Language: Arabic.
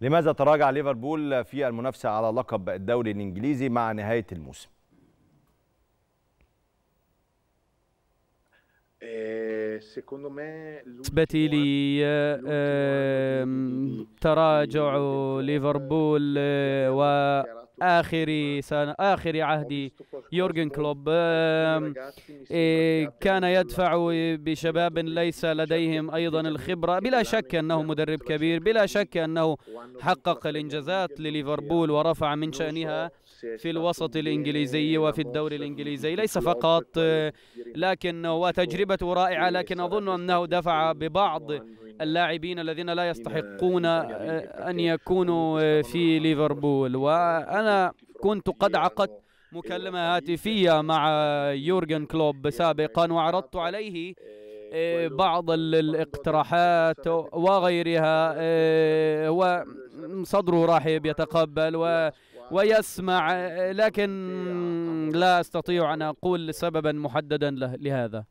لماذا تراجع ليفربول في المنافسة على لقب الدوري الإنجليزي مع نهاية الموسم؟ بالنسبة لي تراجع ليفربول و آخر سنة آخر عهد يورجن كلوب إيه، كان يدفع بشباب ليس لديهم أيضا الخبرة بلا شك أنه مدرب كبير بلا شك أنه حقق الإنجازات لليفربول ورفع من شأنها في الوسط الإنجليزي وفي الدوري الإنجليزي ليس فقط لكن وتجربته رائعة لكن أظن أنه دفع ببعض اللاعبين الذين لا يستحقون أن يكونوا في ليفربول وأنا كنت قد عقدت مكالمة هاتفية مع يورجن كلوب سابقا وعرضت عليه آه، بعض الاقتراحات وغيرها آه، وصدره رحب يتقبل و ويسمع آه، لكن لا أستطيع أن أقول سببا محددا لهذا